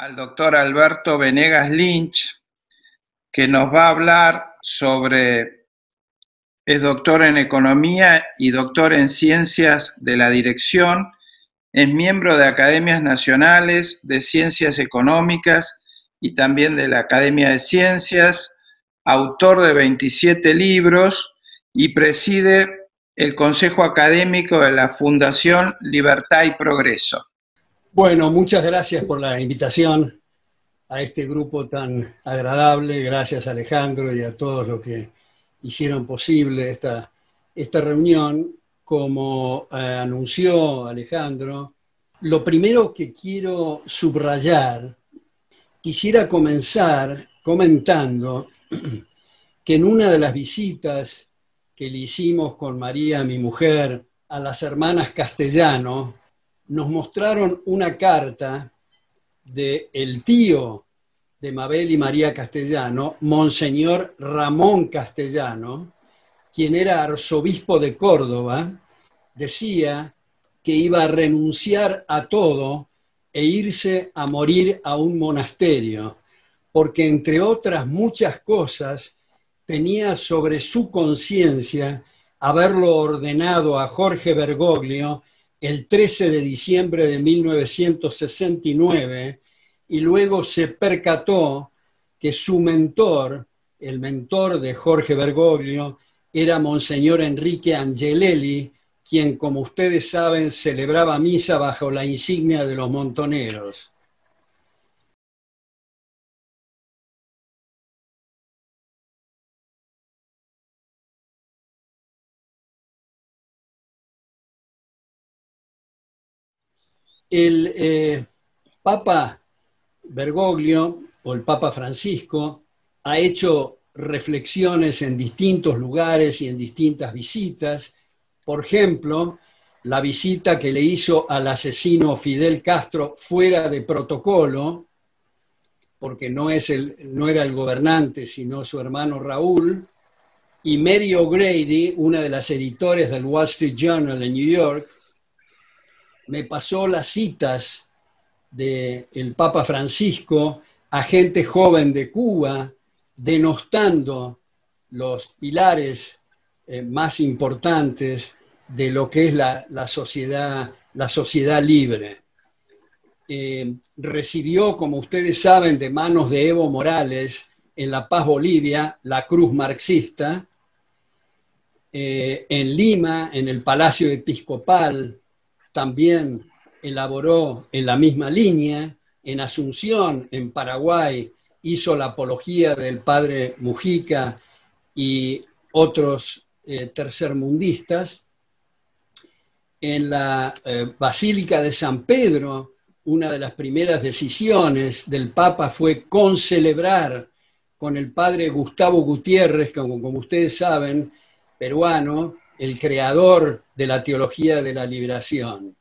al doctor Alberto Venegas Lynch, que nos va a hablar sobre, es doctor en economía y doctor en ciencias de la dirección, es miembro de academias nacionales de ciencias económicas y también de la Academia de Ciencias, autor de 27 libros y preside el Consejo Académico de la Fundación Libertad y Progreso. Bueno, muchas gracias por la invitación a este grupo tan agradable. Gracias Alejandro y a todos los que hicieron posible esta, esta reunión. Como eh, anunció Alejandro, lo primero que quiero subrayar, quisiera comenzar comentando que en una de las visitas que le hicimos con María, mi mujer, a las hermanas castellano, nos mostraron una carta del el tío de Mabel y María Castellano, Monseñor Ramón Castellano, quien era arzobispo de Córdoba, decía que iba a renunciar a todo e irse a morir a un monasterio, porque entre otras muchas cosas tenía sobre su conciencia haberlo ordenado a Jorge Bergoglio el 13 de diciembre de 1969 y luego se percató que su mentor, el mentor de Jorge Bergoglio, era Monseñor Enrique Angelelli, quien, como ustedes saben, celebraba misa bajo la insignia de los montoneros. el eh, Papa Bergoglio o el Papa Francisco ha hecho reflexiones en distintos lugares y en distintas visitas. Por ejemplo, la visita que le hizo al asesino Fidel Castro fuera de protocolo, porque no, es no era el gobernante, sino su hermano Raúl, y Mary O'Grady, una de las editores del Wall Street Journal en New York, me pasó las citas del el Papa Francisco a gente joven de Cuba, denostando los pilares eh, más importantes de lo que es la, sociedad, la sociedad libre. Eh, recibió, como ustedes saben, de manos de Evo Morales en La Paz Bolivia, la cruz marxista, eh, en Lima, en el Palacio Episcopal, también elaboró en la misma línea, en Asunción, en Paraguay, hizo la apología del padre Mujica y otros eh, tercermundistas. En la eh, Basílica de San Pedro, una de las primeras decisiones del Papa fue concelebrar con el padre Gustavo Gutiérrez, como ustedes saben, peruano, el creador de la teología de la liberación.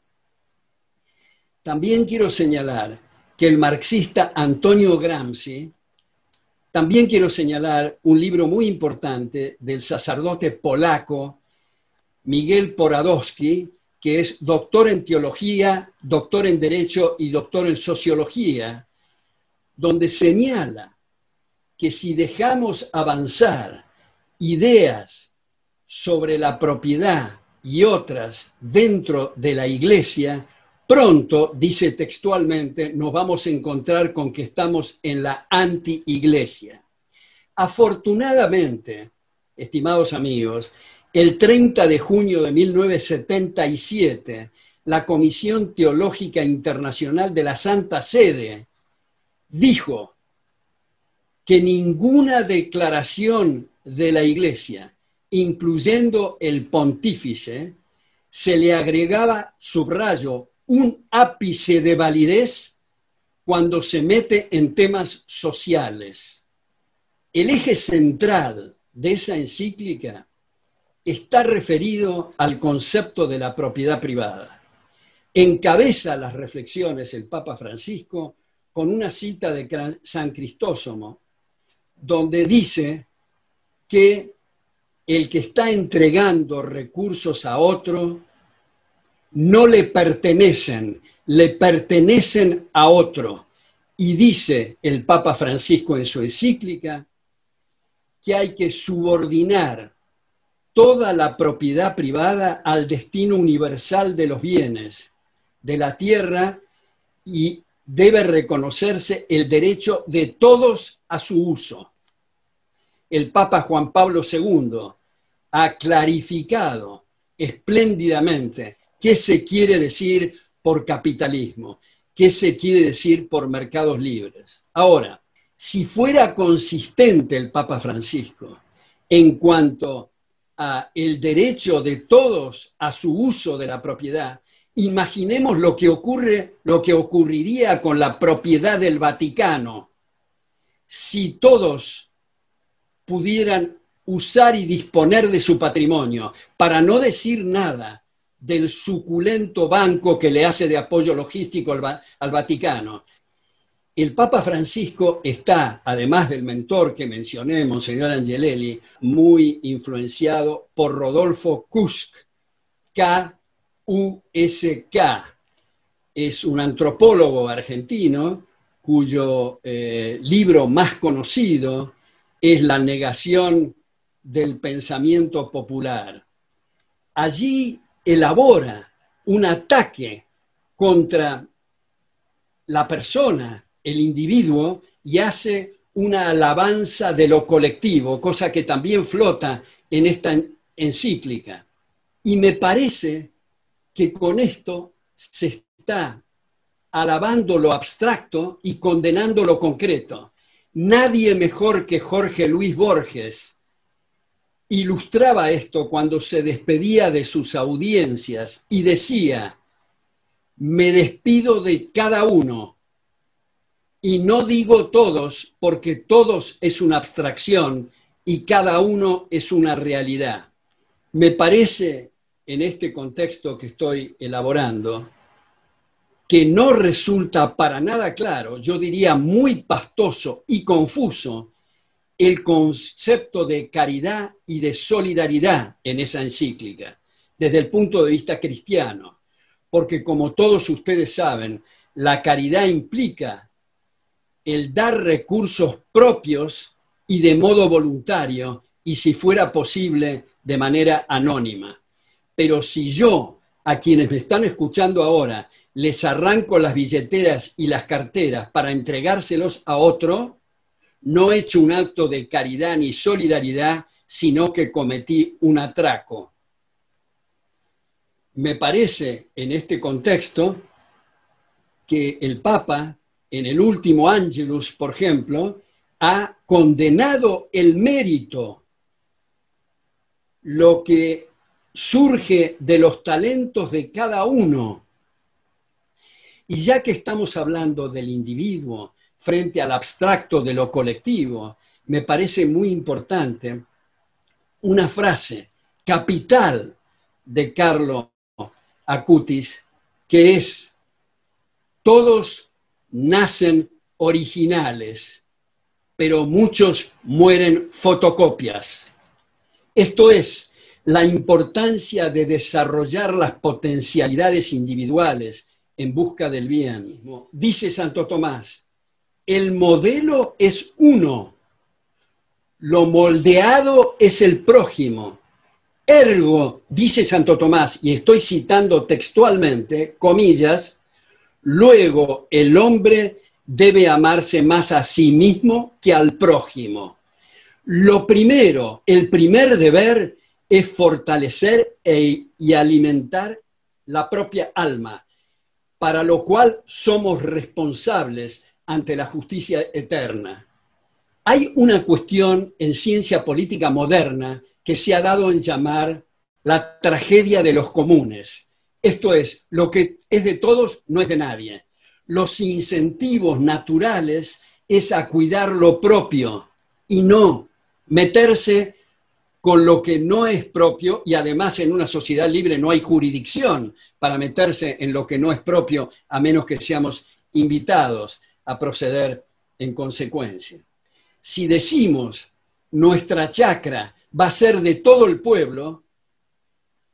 También quiero señalar que el marxista Antonio Gramsci, también quiero señalar un libro muy importante del sacerdote polaco Miguel Poradowski, que es doctor en teología, doctor en derecho y doctor en sociología, donde señala que si dejamos avanzar ideas sobre la propiedad y otras dentro de la iglesia, pronto, dice textualmente, nos vamos a encontrar con que estamos en la anti-iglesia. Afortunadamente, estimados amigos, el 30 de junio de 1977, la Comisión Teológica Internacional de la Santa Sede dijo que ninguna declaración de la Iglesia incluyendo el pontífice, se le agregaba, subrayo, un ápice de validez cuando se mete en temas sociales. El eje central de esa encíclica está referido al concepto de la propiedad privada. Encabeza las reflexiones el Papa Francisco con una cita de San Cristósomo, donde dice que el que está entregando recursos a otro no le pertenecen, le pertenecen a otro. Y dice el Papa Francisco en su encíclica que hay que subordinar toda la propiedad privada al destino universal de los bienes de la tierra y debe reconocerse el derecho de todos a su uso. El Papa Juan Pablo II ha clarificado espléndidamente qué se quiere decir por capitalismo, qué se quiere decir por mercados libres. Ahora, si fuera consistente el Papa Francisco en cuanto a el derecho de todos a su uso de la propiedad, imaginemos lo que ocurre, lo que ocurriría con la propiedad del Vaticano si todos pudieran usar y disponer de su patrimonio, para no decir nada del suculento banco que le hace de apoyo logístico al, Vaticano. El Papa Francisco está, además del mentor que mencioné, Monseñor Angelelli, muy influenciado por Rodolfo Kusk, K-U-S-K. Es un antropólogo argentino cuyo eh, libro más conocido es La negación del pensamiento popular. Allí elabora un ataque contra la persona, el individuo, y hace una alabanza de lo colectivo, cosa que también flota en esta encíclica. Y me parece que con esto se está alabando lo abstracto y condenando lo concreto. Nadie mejor que Jorge Luis Borges ilustraba esto cuando se despedía de sus audiencias y decía, me despido de cada uno y no digo todos porque todos es una abstracción y cada uno es una realidad. Me parece, en este contexto que estoy elaborando, que no resulta para nada claro, yo diría muy pastoso y confuso, el concepto de caridad y de solidaridad en esa encíclica, desde el punto de vista cristiano, porque como todos ustedes saben, la caridad implica el dar recursos propios y de modo voluntario, y si fuera posible, de manera anónima. Pero si yo, a quienes me están escuchando ahora, les arranco las billeteras y las carteras para entregárselos a otro, no he hecho un acto de caridad ni solidaridad, sino que cometí un atraco. Me parece en este contexto que el Papa, en el último Angelus, por ejemplo, ha condenado el mérito, lo que surge de los talentos de cada uno. Y ya que estamos hablando del individuo, frente al abstracto de lo colectivo, me parece muy importante una frase capital de Carlo Acutis, que es, todos nacen originales, pero muchos mueren fotocopias. Esto es, la importancia de desarrollar las potencialidades individuales en busca del bien. Dice Santo Tomás, el modelo es uno, lo moldeado es el prójimo. Ergo, dice Santo Tomás, y estoy citando textualmente, comillas, luego el hombre debe amarse más a sí mismo que al prójimo. Lo primero, el primer deber es fortalecer e, y alimentar la propia alma, para lo cual somos responsables ante la justicia eterna. Hay una cuestión en ciencia política moderna que se ha dado en llamar la tragedia de los comunes. Esto es, lo que es de todos no es de nadie. Los incentivos naturales es a cuidar lo propio y no meterse con lo que no es propio y además en una sociedad libre no hay jurisdicción para meterse en lo que no es propio a menos que seamos invitados a proceder en consecuencia. Si decimos nuestra chacra va a ser de todo el pueblo,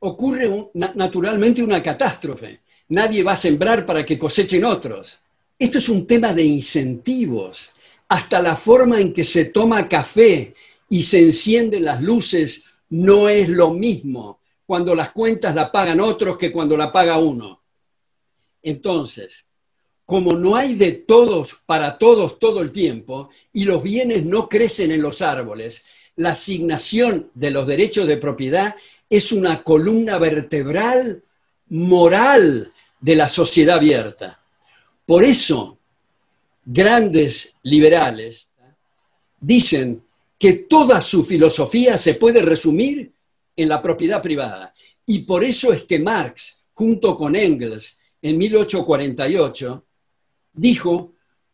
ocurre naturalmente una catástrofe. Nadie va a sembrar para que cosechen otros. Esto es un tema de incentivos, hasta la forma en que se toma café y se encienden las luces no es lo mismo cuando las cuentas la pagan otros que cuando la paga uno. Entonces, como no hay de todos para todos todo el tiempo y los bienes no crecen en los árboles, la asignación de los derechos de propiedad es una columna vertebral moral de la sociedad abierta. Por eso, grandes liberales dicen que toda su filosofía se puede resumir en la propiedad privada. Y por eso es que Marx, junto con Engels, en 1848, dijo,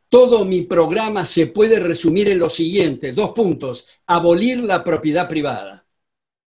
todo mi programa se puede resumir en lo siguiente, dos puntos, abolir la propiedad privada.